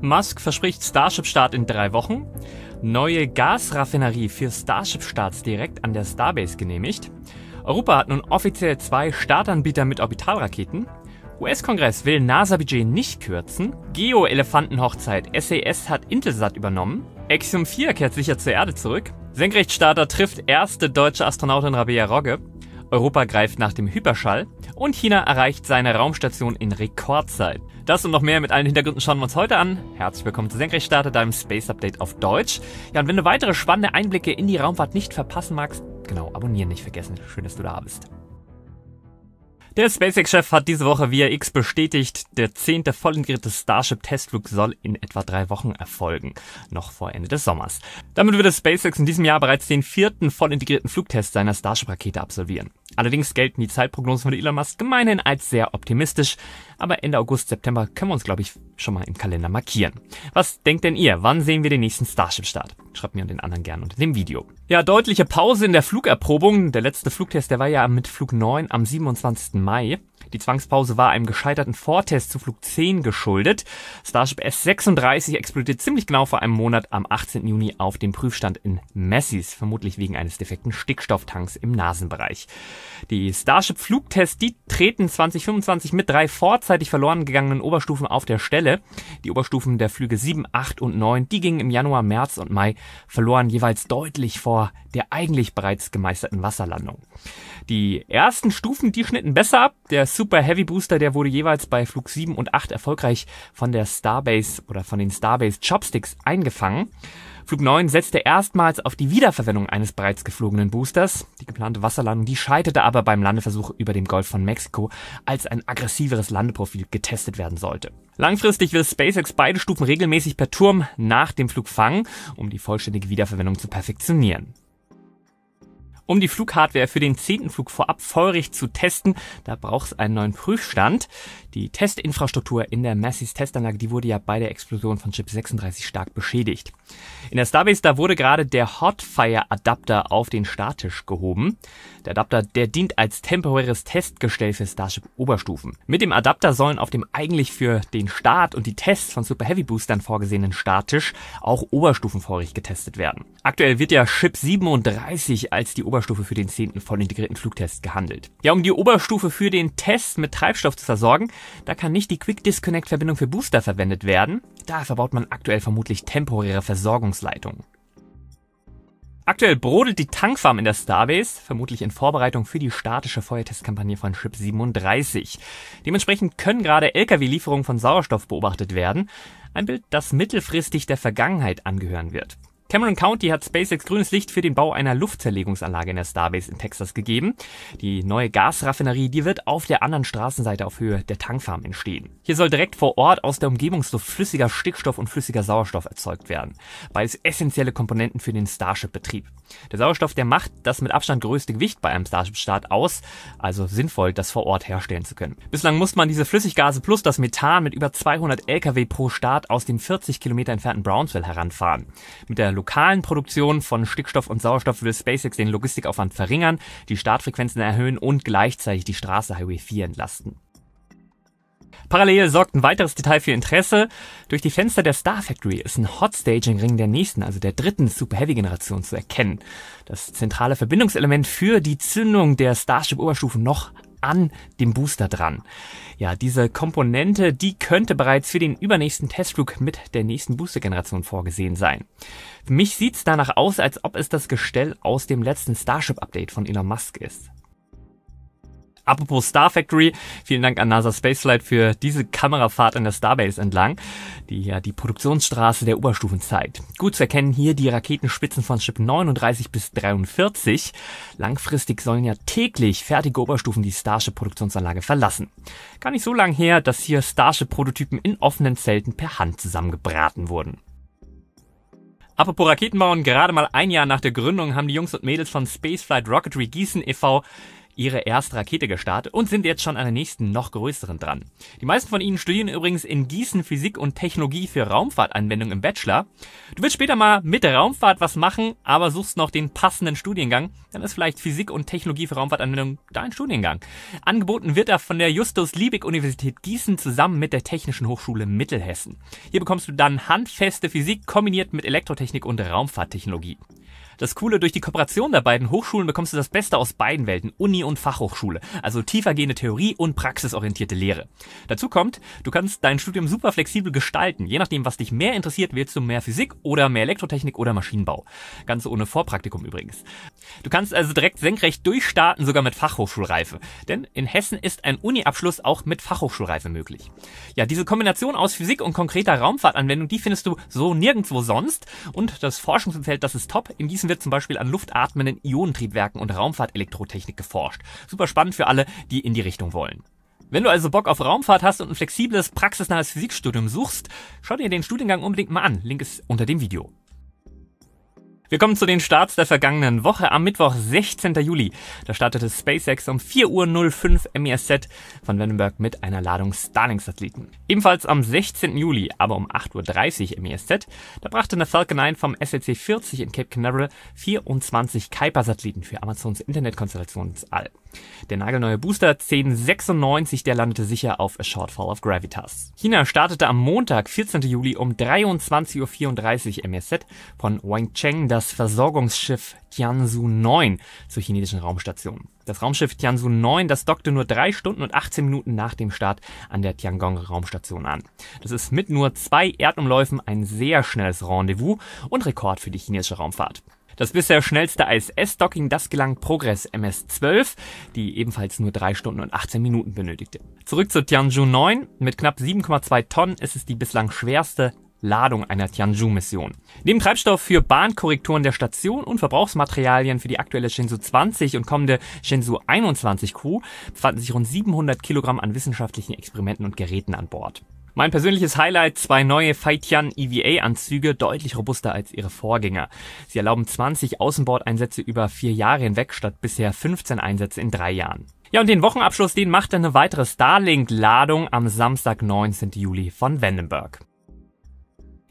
Musk verspricht Starship-Start in drei Wochen. Neue Gasraffinerie für Starship-Starts direkt an der Starbase genehmigt. Europa hat nun offiziell zwei Startanbieter mit Orbitalraketen. US-Kongress will NASA-Budget nicht kürzen. Geo-Elefantenhochzeit SAS hat Intelsat übernommen. Axiom 4 kehrt sicher zur Erde zurück. Senkrechtstarter trifft erste deutsche Astronautin Rabea Rogge. Europa greift nach dem Hyperschall und China erreicht seine Raumstation in Rekordzeit. Das und noch mehr mit allen Hintergründen schauen wir uns heute an. Herzlich willkommen zu Senkrechtstarter, deinem Space Update auf Deutsch. Ja, und wenn du weitere spannende Einblicke in die Raumfahrt nicht verpassen magst, genau, abonnieren nicht vergessen. Schön, dass du da bist. Der SpaceX-Chef hat diese Woche via X bestätigt, der zehnte vollintegrierte Starship-Testflug soll in etwa drei Wochen erfolgen, noch vor Ende des Sommers. Damit würde SpaceX in diesem Jahr bereits den vierten vollintegrierten Flugtest seiner Starship-Rakete absolvieren. Allerdings gelten die Zeitprognosen von Elon Musk gemeinhin als sehr optimistisch, aber Ende August, September können wir uns, glaube ich, schon mal im Kalender markieren. Was denkt denn ihr? Wann sehen wir den nächsten Starship-Start? Schreibt mir und den anderen gerne unter dem Video. Ja, deutliche Pause in der Flugerprobung. Der letzte Flugtest, der war ja mit Flug 9 am 27. Mai. Die Zwangspause war einem gescheiterten Vortest zu Flug 10 geschuldet. Starship S-36 explodiert ziemlich genau vor einem Monat am 18. Juni auf dem Prüfstand in Messis, vermutlich wegen eines defekten Stickstofftanks im Nasenbereich. Die Starship-Flugtests, die treten 2025 mit drei vorzeitig verloren gegangenen Oberstufen auf der Stelle. Die Oberstufen der Flüge 7, 8 und 9, die gingen im Januar, März und Mai verloren jeweils deutlich vor der eigentlich bereits gemeisterten Wasserlandung. Die ersten Stufen, die schnitten besser ab. Der Super Heavy Booster, der wurde jeweils bei Flug 7 und 8 erfolgreich von der Starbase oder von den Starbase Chopsticks eingefangen. Flug 9 setzte erstmals auf die Wiederverwendung eines bereits geflogenen Boosters. Die geplante Wasserlandung, die scheiterte aber beim Landeversuch über dem Golf von Mexiko, als ein aggressiveres Landeprofil getestet werden sollte. Langfristig will SpaceX beide Stufen regelmäßig per Turm nach dem Flug fangen, um die vollständige Wiederverwendung zu perfektionieren. Um die Flughardware für den zehnten Flug vorab feurig zu testen, da braucht es einen neuen Prüfstand. Die Testinfrastruktur in der Massis Testanlage, die wurde ja bei der Explosion von Chip 36 stark beschädigt. In der Starbase, da wurde gerade der Hotfire Adapter auf den Starttisch gehoben. Der Adapter, der dient als temporäres Testgestell für Starship Oberstufen. Mit dem Adapter sollen auf dem eigentlich für den Start und die Tests von Super Heavy Boostern vorgesehenen Starttisch auch Oberstufen feurig getestet werden. Aktuell wird ja Chip 37 als die Oberstufen Oberstufe für den 10. voll integrierten Flugtest gehandelt. Ja, um die Oberstufe für den Test mit Treibstoff zu versorgen, da kann nicht die Quick Disconnect Verbindung für Booster verwendet werden. Da verbaut man aktuell vermutlich temporäre Versorgungsleitungen. Aktuell brodelt die Tankfarm in der Starbase, vermutlich in Vorbereitung für die statische Feuertestkampagne von Ship 37. Dementsprechend können gerade Lkw-Lieferungen von Sauerstoff beobachtet werden, ein Bild, das mittelfristig der Vergangenheit angehören wird. Cameron County hat SpaceX grünes Licht für den Bau einer Luftzerlegungsanlage in der Starbase in Texas gegeben. Die neue Gasraffinerie, die wird auf der anderen Straßenseite auf Höhe der Tankfarm entstehen. Hier soll direkt vor Ort aus der Umgebungsluft flüssiger Stickstoff und flüssiger Sauerstoff erzeugt werden. Beides essentielle Komponenten für den Starship-Betrieb. Der Sauerstoff, der macht das mit Abstand größte Gewicht bei einem Starship-Start aus, also sinnvoll, das vor Ort herstellen zu können. Bislang muss man diese Flüssiggase plus das Methan mit über 200 LKW pro Start aus dem 40 Kilometer entfernten Brownsville heranfahren. Mit der lokalen Produktion von Stickstoff und Sauerstoff will SpaceX den Logistikaufwand verringern, die Startfrequenzen erhöhen und gleichzeitig die Straße Highway 4 entlasten. Parallel sorgt ein weiteres Detail für Interesse. Durch die Fenster der Star Factory ist ein Hot Staging Ring der nächsten, also der dritten Super Heavy Generation zu erkennen. Das zentrale Verbindungselement für die Zündung der Starship Oberstufen noch an dem Booster dran. Ja, diese Komponente, die könnte bereits für den übernächsten Testflug mit der nächsten Booster-Generation vorgesehen sein. Für mich sieht's danach aus, als ob es das Gestell aus dem letzten Starship-Update von Elon Musk ist. Apropos Star Factory, vielen Dank an NASA Spaceflight für diese Kamerafahrt an der Starbase entlang, die ja die Produktionsstraße der Oberstufen zeigt. Gut zu erkennen hier die Raketenspitzen von Chip 39 bis 43. Langfristig sollen ja täglich fertige Oberstufen die Starship-Produktionsanlage verlassen. Gar nicht so lange her, dass hier Starship-Prototypen in offenen Zelten per Hand zusammengebraten wurden. Apropos Raketenbauen, gerade mal ein Jahr nach der Gründung haben die Jungs und Mädels von Spaceflight Rocketry Gießen e.V ihre erste Rakete gestartet und sind jetzt schon an der nächsten, noch größeren dran. Die meisten von ihnen studieren übrigens in Gießen Physik und Technologie für Raumfahrtanwendung im Bachelor. Du willst später mal mit der Raumfahrt was machen, aber suchst noch den passenden Studiengang, dann ist vielleicht Physik und Technologie für Raumfahrtanwendung dein Studiengang. Angeboten wird er von der Justus Liebig Universität Gießen zusammen mit der Technischen Hochschule Mittelhessen. Hier bekommst du dann handfeste Physik kombiniert mit Elektrotechnik und Raumfahrttechnologie. Das Coole, durch die Kooperation der beiden Hochschulen bekommst du das Beste aus beiden Welten, Uni und Fachhochschule, also tiefergehende Theorie und praxisorientierte Lehre. Dazu kommt, du kannst dein Studium super flexibel gestalten, je nachdem, was dich mehr interessiert, wählst du mehr Physik oder mehr Elektrotechnik oder Maschinenbau. Ganz ohne Vorpraktikum übrigens. Du kannst also direkt senkrecht durchstarten, sogar mit Fachhochschulreife. Denn in Hessen ist ein Uni-Abschluss auch mit Fachhochschulreife möglich. Ja, diese Kombination aus Physik und konkreter Raumfahrtanwendung, die findest du so nirgendwo sonst. Und das Forschungsumfeld, das ist top. In Gießen wird zum Beispiel an luftatmenden Ionentriebwerken und Raumfahrtelektrotechnik geforscht. Super spannend für alle, die in die Richtung wollen. Wenn du also Bock auf Raumfahrt hast und ein flexibles, praxisnahes Physikstudium suchst, schau dir den Studiengang unbedingt mal an. Link ist unter dem Video. Wir kommen zu den Starts der vergangenen Woche. Am Mittwoch, 16. Juli, da startete SpaceX um 4.05 Uhr MESZ von Vandenberg mit einer Ladung Starlink-Satelliten. Ebenfalls am 16. Juli, aber um 8.30 Uhr MESZ, da brachte eine Falcon 9 vom SLC e 40 in Cape Canaveral 24 Kuiper-Satelliten für Amazons Internetkonstellation ins All. Der nagelneue Booster 1096, der landete sicher auf A Shortfall of Gravitas. China startete am Montag, 14. Juli um 23.34 Uhr MSZ von Wangcheng das Versorgungsschiff Tiansu 9 zur chinesischen Raumstation. Das Raumschiff Tiansu 9, das dockte nur drei Stunden und 18 Minuten nach dem Start an der Tiangong-Raumstation an. Das ist mit nur zwei Erdumläufen ein sehr schnelles Rendezvous und Rekord für die chinesische Raumfahrt. Das bisher schnellste ISS-Docking, das gelang Progress MS-12, die ebenfalls nur 3 Stunden und 18 Minuten benötigte. Zurück zur Tianzhu 9. Mit knapp 7,2 Tonnen ist es die bislang schwerste Ladung einer tianzhu mission Neben Treibstoff für Bahnkorrekturen der Station und Verbrauchsmaterialien für die aktuelle Shenzhou 20 und kommende Shenzhou 21 Crew befanden sich rund 700 Kilogramm an wissenschaftlichen Experimenten und Geräten an Bord. Mein persönliches Highlight, zwei neue Faitian EVA-Anzüge, deutlich robuster als ihre Vorgänger. Sie erlauben 20 Außenbordeinsätze über vier Jahre hinweg statt bisher 15 Einsätze in drei Jahren. Ja, und den Wochenabschluss, den macht eine weitere Starlink-Ladung am Samstag, 19. Juli von Vandenberg.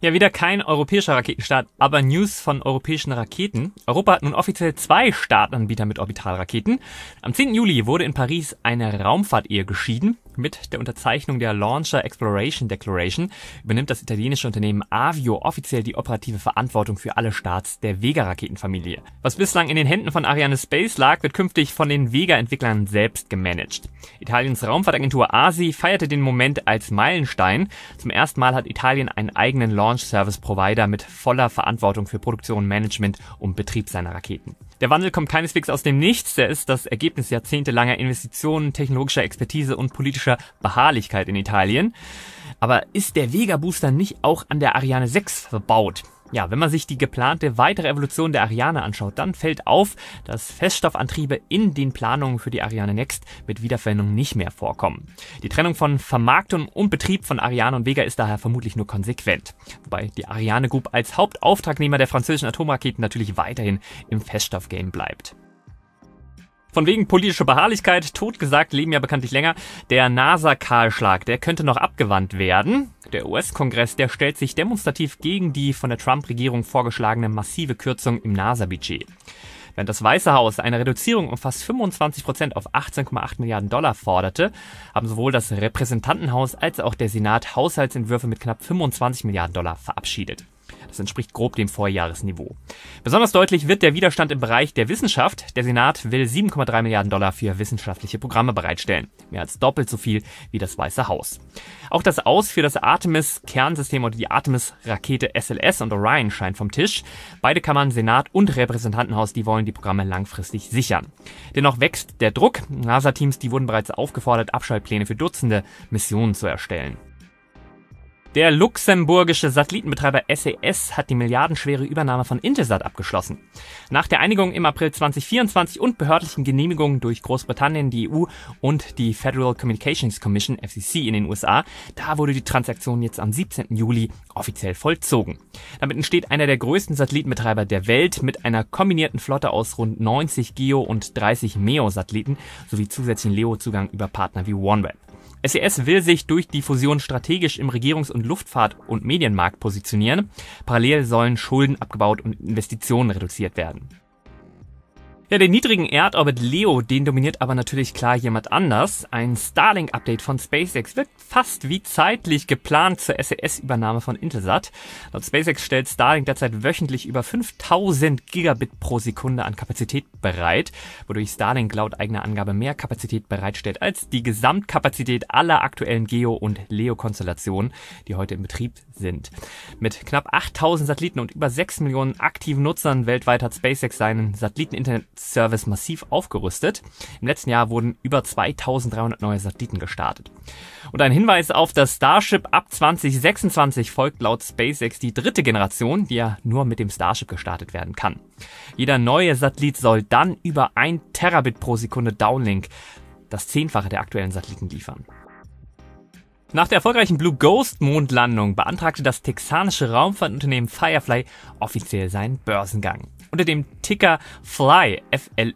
Ja, wieder kein europäischer Raketenstart, aber News von europäischen Raketen. Europa hat nun offiziell zwei Startanbieter mit Orbitalraketen. Am 10. Juli wurde in Paris eine Raumfahrt-Ehe geschieden. Mit der Unterzeichnung der Launcher Exploration Declaration übernimmt das italienische Unternehmen Avio offiziell die operative Verantwortung für alle Starts der Vega-Raketenfamilie. Was bislang in den Händen von Ariane Space lag, wird künftig von den Vega-Entwicklern selbst gemanagt. Italiens Raumfahrtagentur ASI feierte den Moment als Meilenstein. Zum ersten Mal hat Italien einen eigenen Launch Service Provider mit voller Verantwortung für Produktion, Management und Betrieb seiner Raketen. Der Wandel kommt keineswegs aus dem Nichts, der ist das Ergebnis jahrzehntelanger Investitionen, technologischer Expertise und politischer Beharrlichkeit in Italien. Aber ist der Vega-Booster nicht auch an der Ariane 6 verbaut? Ja, wenn man sich die geplante weitere Evolution der Ariane anschaut, dann fällt auf, dass Feststoffantriebe in den Planungen für die Ariane Next mit Wiederverwendung nicht mehr vorkommen. Die Trennung von Vermarktung und Betrieb von Ariane und Vega ist daher vermutlich nur konsequent, wobei die Ariane Group als Hauptauftragnehmer der französischen Atomraketen natürlich weiterhin im Feststoffgame bleibt. Von wegen politischer Beharrlichkeit, totgesagt leben ja bekanntlich länger. Der NASA-Kahlschlag, der könnte noch abgewandt werden. Der US-Kongress, der stellt sich demonstrativ gegen die von der Trump-Regierung vorgeschlagene massive Kürzung im NASA-Budget. Während das Weiße Haus eine Reduzierung um fast 25 Prozent auf 18,8 Milliarden Dollar forderte, haben sowohl das Repräsentantenhaus als auch der Senat Haushaltsentwürfe mit knapp 25 Milliarden Dollar verabschiedet. Das entspricht grob dem Vorjahresniveau. Besonders deutlich wird der Widerstand im Bereich der Wissenschaft. Der Senat will 7,3 Milliarden Dollar für wissenschaftliche Programme bereitstellen. Mehr als doppelt so viel wie das Weiße Haus. Auch das Aus für das Artemis-Kernsystem oder die Artemis-Rakete SLS und Orion scheint vom Tisch. Beide Kammern, Senat und Repräsentantenhaus, die wollen die Programme langfristig sichern. Dennoch wächst der Druck. NASA-Teams, die wurden bereits aufgefordert, Abschaltpläne für Dutzende Missionen zu erstellen. Der luxemburgische Satellitenbetreiber SES hat die milliardenschwere Übernahme von Intelsat abgeschlossen. Nach der Einigung im April 2024 und behördlichen Genehmigungen durch Großbritannien, die EU und die Federal Communications Commission FCC in den USA, da wurde die Transaktion jetzt am 17. Juli offiziell vollzogen. Damit entsteht einer der größten Satellitenbetreiber der Welt mit einer kombinierten Flotte aus rund 90 Geo und 30 MEO Satelliten sowie zusätzlichen Leo-Zugang über Partner wie OneWeb. SES e will sich durch die Fusion strategisch im Regierungs- und Luftfahrt- und Medienmarkt positionieren. Parallel sollen Schulden abgebaut und Investitionen reduziert werden. Ja, den niedrigen Erdorbit Leo, den dominiert aber natürlich klar jemand anders. Ein Starlink-Update von SpaceX wirkt fast wie zeitlich geplant zur SES-Übernahme von Intelsat. Laut SpaceX stellt Starlink derzeit wöchentlich über 5000 Gigabit pro Sekunde an Kapazität bereit, wodurch Starlink laut eigener Angabe mehr Kapazität bereitstellt als die Gesamtkapazität aller aktuellen Geo- und Leo-Konstellationen, die heute im Betrieb sind. Mit knapp 8000 Satelliten und über 6 Millionen aktiven Nutzern weltweit hat SpaceX seinen Satelliten-Internet-Service massiv aufgerüstet. Im letzten Jahr wurden über 2300 neue Satelliten gestartet. Und ein Hinweis auf das Starship ab 2026 folgt laut SpaceX die dritte Generation, die ja nur mit dem Starship gestartet werden kann. Jeder neue Satellit soll dann über 1 Terabit pro Sekunde Downlink, das Zehnfache der aktuellen Satelliten liefern. Nach der erfolgreichen Blue Ghost Mondlandung beantragte das texanische Raumfahrtunternehmen Firefly offiziell seinen Börsengang. Unter dem Ticker FLY,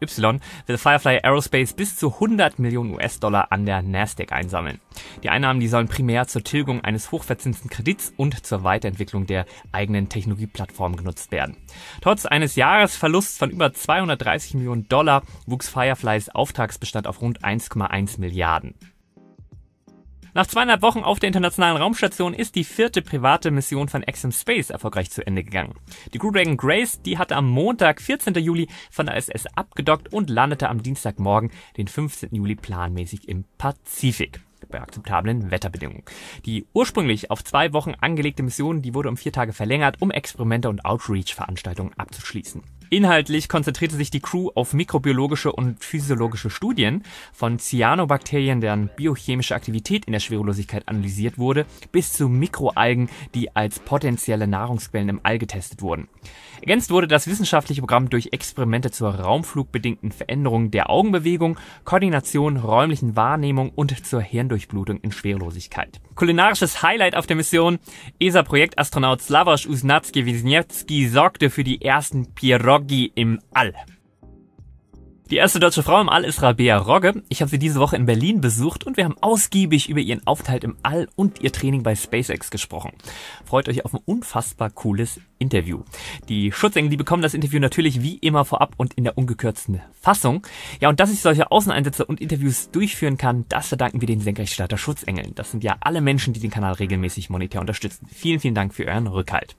FLY, will Firefly Aerospace bis zu 100 Millionen US-Dollar an der Nasdaq einsammeln. Die Einnahmen, die sollen primär zur Tilgung eines hochverzinsten Kredits und zur Weiterentwicklung der eigenen Technologieplattform genutzt werden. Trotz eines Jahresverlusts von über 230 Millionen Dollar wuchs Fireflies Auftragsbestand auf rund 1,1 Milliarden. Nach zweieinhalb Wochen auf der internationalen Raumstation ist die vierte private Mission von Exxon Space erfolgreich zu Ende gegangen. Die Crew Dragon Grace, die hatte am Montag, 14. Juli, von der ISS abgedockt und landete am Dienstagmorgen, den 15. Juli, planmäßig im Pazifik bei akzeptablen Wetterbedingungen. Die ursprünglich auf zwei Wochen angelegte Mission, die wurde um vier Tage verlängert, um Experimente und Outreach-Veranstaltungen abzuschließen. Inhaltlich konzentrierte sich die Crew auf mikrobiologische und physiologische Studien von Cyanobakterien, deren biochemische Aktivität in der Schwerelosigkeit analysiert wurde, bis zu Mikroalgen, die als potenzielle Nahrungsquellen im All getestet wurden. Ergänzt wurde das wissenschaftliche Programm durch Experimente zur raumflugbedingten Veränderung der Augenbewegung, Koordination, räumlichen Wahrnehmung und zur Hirndurchblutung in Schwerelosigkeit. Kulinarisches Highlight auf der Mission. ESA-Projektastronaut Slavosch Uznatski-Wisniewski sorgte für die ersten Pierogi im All. Die erste deutsche Frau im All ist Rabea Rogge. Ich habe sie diese Woche in Berlin besucht und wir haben ausgiebig über ihren Aufenthalt im All und ihr Training bei SpaceX gesprochen. Freut euch auf ein unfassbar cooles Interview. Die Schutzengel, die bekommen das Interview natürlich wie immer vorab und in der ungekürzten Fassung. Ja, und dass ich solche Außeneinsätze und Interviews durchführen kann, das verdanken wir den Senkrechtstarter Schutzengeln. Das sind ja alle Menschen, die den Kanal regelmäßig monetär unterstützen. Vielen, vielen Dank für euren Rückhalt.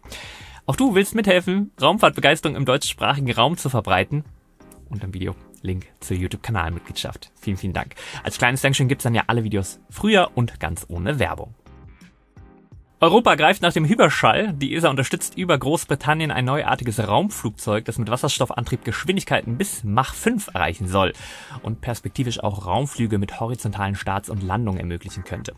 Auch du willst mithelfen, Raumfahrtbegeisterung im deutschsprachigen Raum zu verbreiten? Und im Video Link zur YouTube-Kanalmitgliedschaft. Vielen, vielen Dank. Als kleines Dankeschön gibt's dann ja alle Videos früher und ganz ohne Werbung. Europa greift nach dem Hyperschall. Die ESA unterstützt über Großbritannien ein neuartiges Raumflugzeug, das mit Wasserstoffantrieb Geschwindigkeiten bis Mach 5 erreichen soll und perspektivisch auch Raumflüge mit horizontalen Starts und Landungen ermöglichen könnte.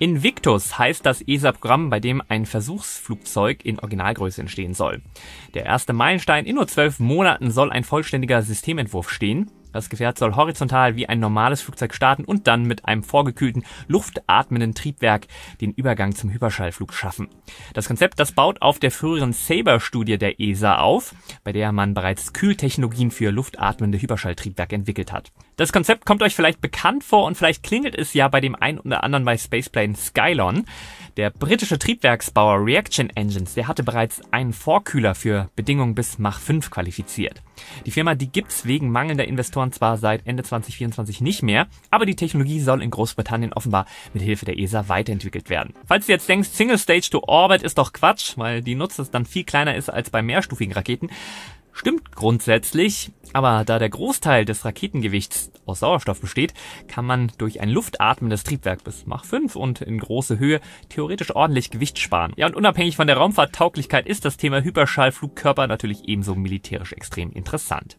Invictus heißt das ESA-Programm, bei dem ein Versuchsflugzeug in Originalgröße entstehen soll. Der erste Meilenstein in nur zwölf Monaten soll ein vollständiger Systementwurf stehen. Das Gefährt soll horizontal wie ein normales Flugzeug starten und dann mit einem vorgekühlten, luftatmenden Triebwerk den Übergang zum Hyperschallflug schaffen. Das Konzept, das baut auf der früheren Sabre-Studie der ESA auf, bei der man bereits Kühltechnologien für luftatmende Hyperschalltriebwerke entwickelt hat. Das Konzept kommt euch vielleicht bekannt vor und vielleicht klingelt es ja bei dem einen oder anderen bei Spaceplane Skylon. Der britische Triebwerksbauer Reaction Engines, der hatte bereits einen Vorkühler für Bedingungen bis Mach 5 qualifiziert. Die Firma, die gibt's wegen mangelnder Investoren zwar seit Ende 2024 nicht mehr, aber die Technologie soll in Großbritannien offenbar mit Hilfe der ESA weiterentwickelt werden. Falls du jetzt denkst, Single Stage to Orbit ist doch Quatsch, weil die Nutzung dann viel kleiner ist als bei mehrstufigen Raketen, Stimmt grundsätzlich, aber da der Großteil des Raketengewichts aus Sauerstoff besteht, kann man durch ein luftatmendes Triebwerk bis Mach 5 und in große Höhe theoretisch ordentlich Gewicht sparen. Ja, und unabhängig von der Raumfahrttauglichkeit ist das Thema Hyperschallflugkörper natürlich ebenso militärisch extrem interessant.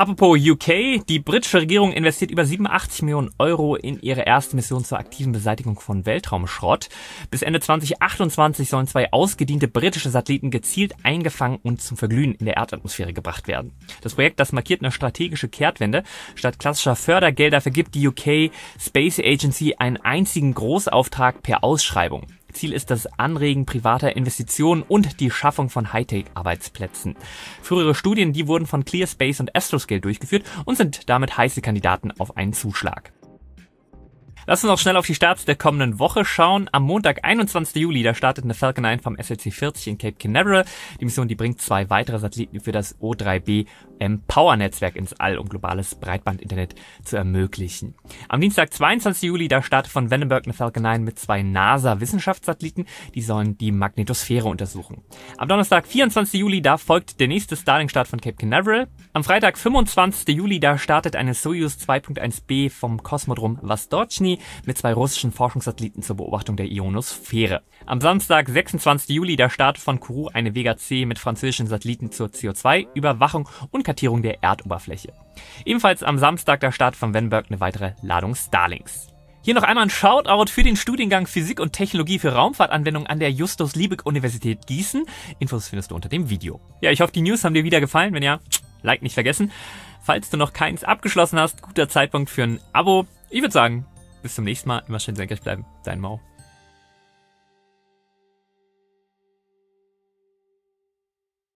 Apropos UK, die britische Regierung investiert über 87 Millionen Euro in ihre erste Mission zur aktiven Beseitigung von Weltraumschrott. Bis Ende 2028 sollen zwei ausgediente britische Satelliten gezielt eingefangen und zum Verglühen in der Erdatmosphäre gebracht werden. Das Projekt, das markiert eine strategische Kehrtwende. Statt klassischer Fördergelder vergibt die UK Space Agency einen einzigen Großauftrag per Ausschreibung. Ziel ist das Anregen privater Investitionen und die Schaffung von Hightech-Arbeitsplätzen. Frühere Studien, die wurden von ClearSpace und Astroscale durchgeführt und sind damit heiße Kandidaten auf einen Zuschlag. Lass uns noch schnell auf die Starts der kommenden Woche schauen. Am Montag, 21. Juli, da startet eine Falcon 9 vom SLC 40 in Cape Canaveral. Die Mission, die bringt zwei weitere Satelliten für das O3B Power Netzwerk ins All, um globales Breitbandinternet zu ermöglichen. Am Dienstag, 22. Juli, da startet von Vandenberg eine Falcon 9 mit zwei NASA-Wissenschaftssatelliten. Die sollen die Magnetosphäre untersuchen. Am Donnerstag, 24. Juli, da folgt der nächste Starlink-Start von Cape Canaveral. Am Freitag, 25. Juli, da startet eine Soyuz 2.1b vom Kosmodrom Vostochny Juni mit zwei russischen Forschungssatelliten zur Beobachtung der Ionosphäre. Am Samstag, 26. Juli, der Start von Kourou eine Vega C mit französischen Satelliten zur CO2-Überwachung und Kartierung der Erdoberfläche. Ebenfalls am Samstag der Start von Wenberg eine weitere Ladung Starlings. Hier noch einmal ein Shoutout für den Studiengang Physik und Technologie für Raumfahrtanwendungen an der Justus Liebig Universität Gießen. Infos findest du unter dem Video. Ja, ich hoffe, die News haben dir wieder gefallen. Wenn ja, Like nicht vergessen. Falls du noch keins abgeschlossen hast, guter Zeitpunkt für ein Abo. Ich würde sagen, bis zum nächsten Mal. Immer schön senkrecht bleiben. Dein Mau.